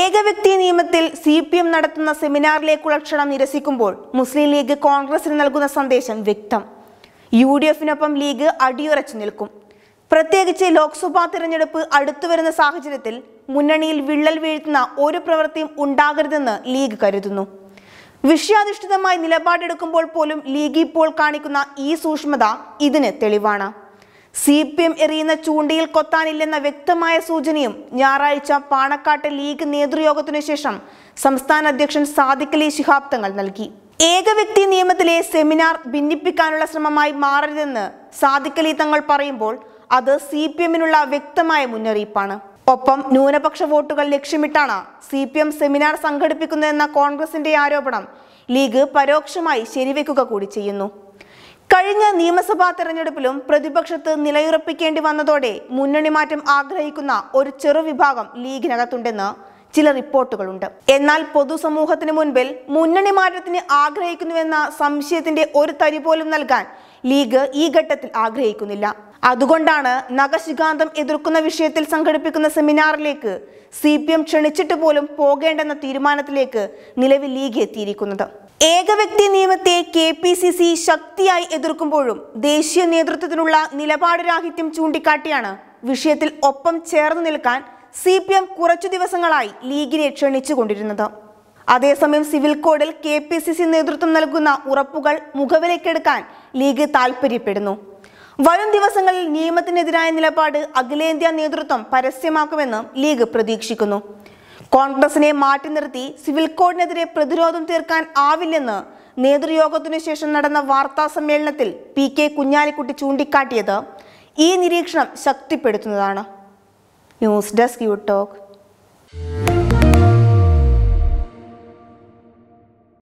ഏകവ്യക്തി നിയമത്തിൽ C P M നടത്തുന്ന സെമിനാറിലേക്കുള്ള ക്ഷണം നിരസിക്കുമ്പോൾ മുസ്ലിം ലീഗ് കോൺഗ്രസിന് നൽകുന്ന സന്ദേശം വ്യക്തം യു ഡി എഫിനൊപ്പം ലീഗ് അടിയുറച്ചു നിൽക്കും പ്രത്യേകിച്ച് ലോക്സഭാ തിരഞ്ഞെടുപ്പ് അടുത്തു വരുന്ന സാഹചര്യത്തിൽ മുന്നണിയിൽ വിള്ളൽ വീഴ്ത്തുന്ന ഒരു പ്രവൃത്തിയും ഉണ്ടാകരുതെന്ന് ലീഗ് കരുതുന്നു വിഷയാധിഷ്ഠിതമായി നിലപാടെടുക്കുമ്പോൾ പോലും ലീഗ് ഇപ്പോൾ കാണിക്കുന്ന ഈ സൂക്ഷ്മത ഇതിന് തെളിവാണ് സി പി എം എറിയുന്ന ചൂണ്ടിയിൽ കൊത്താനില്ലെന്ന വ്യക്തമായ സൂചനയും ഞായറാഴ്ച പാണക്കാട്ട് ലീഗ് നേതൃയോഗത്തിനു ശേഷം സംസ്ഥാന അധ്യക്ഷൻ സാദിഖലി ശിഹാബ് തങ്ങൾ നൽകി ഏകവ്യക്തി നിയമത്തിലെ സെമിനാർ ഭിന്നിപ്പിക്കാനുള്ള ശ്രമമായി മാറരുതെന്ന് സാദിഖലി തങ്ങൾ പറയുമ്പോൾ അത് സി പി എമ്മിനുള്ള വ്യക്തമായ മുന്നറിയിപ്പാണ് ഒപ്പം ന്യൂനപക്ഷ വോട്ടുകൾ ലക്ഷ്യമിട്ടാണ് സി പി എം സെമിനാർ സംഘടിപ്പിക്കുന്നതെന്ന കോൺഗ്രസിന്റെ ആരോപണം ലീഗ് പരോക്ഷമായി ശരിവെക്കുക കൂടി ചെയ്യുന്നു കഴിഞ്ഞ നിയമസഭാ തെരഞ്ഞെടുപ്പിലും പ്രതിപക്ഷത്ത് നിലയുറപ്പിക്കേണ്ടി വന്നതോടെ മുന്നണി മാറ്റം ആഗ്രഹിക്കുന്ന ഒരു ചെറുവിഭാഗം ലീഗിനകത്തുണ്ടെന്ന് ചില റിപ്പോർട്ടുകളുണ്ട് എന്നാൽ പൊതുസമൂഹത്തിന് മുൻപിൽ മുന്നണി മാറ്റത്തിന് ആഗ്രഹിക്കുന്നുവെന്ന സംശയത്തിന്റെ ഒരു തരി പോലും നൽകാൻ ലീഗ് ഈ ഘട്ടത്തിൽ ആഗ്രഹിക്കുന്നില്ല അതുകൊണ്ടാണ് നഖശികാന്തം എതിർക്കുന്ന വിഷയത്തിൽ സംഘടിപ്പിക്കുന്ന സെമിനാറിലേക്ക് സി പി എം ക്ഷണിച്ചിട്ട് പോലും പോകേണ്ടെന്ന തീരുമാനത്തിലേക്ക് നിലവിൽ ലീഗ് എത്തിയിരിക്കുന്നത് ഏകവ്യക്തി നിയമത്തെ കെ പി സി സി ശക്തിയായി എതിർക്കുമ്പോഴും ദേശീയ നേതൃത്വത്തിനുള്ള നിലപാട് രാഹിത്യം ചൂണ്ടിക്കാട്ടിയാണ് വിഷയത്തിൽ ഒപ്പം ചേർന്ന് നിൽക്കാൻ സി പി എം കുറച്ചു ദിവസങ്ങളായി ലീഗിനെ ക്ഷണിച്ചുകൊണ്ടിരുന്നത് അതേസമയം സിവിൽ കോഡിൽ കെ പി സി സി നേതൃത്വം നൽകുന്ന ഉറപ്പുകൾ മുഖവിലേക്കെടുക്കാൻ ലീഗ് താൽപ്പര്യപ്പെടുന്നു വരും ദിവസങ്ങളിൽ നിയമത്തിനെതിരായ നിലപാട് അഖിലേന്ത്യാ നേതൃത്വം പരസ്യമാക്കുമെന്ന് ലീഗ് പ്രതീക്ഷിക്കുന്നു കോൺഗ്രസിനെ മാറ്റി നിർത്തി സിവിൽ കോഡിനെതിരെ പ്രതിരോധം തീർക്കാൻ ആവില്ലെന്ന് നേതൃയോഗത്തിനു ശേഷം നടന്ന വാർത്താ സമ്മേളനത്തിൽ പി കെ കുഞ്ഞാലിക്കുട്ടി ചൂണ്ടിക്കാട്ടിയത് ഈ നിരീക്ഷണം ശക്തിപ്പെടുത്തുന്നതാണ് ന്യൂസ് ഡെസ്ക് യു ടോക്ക്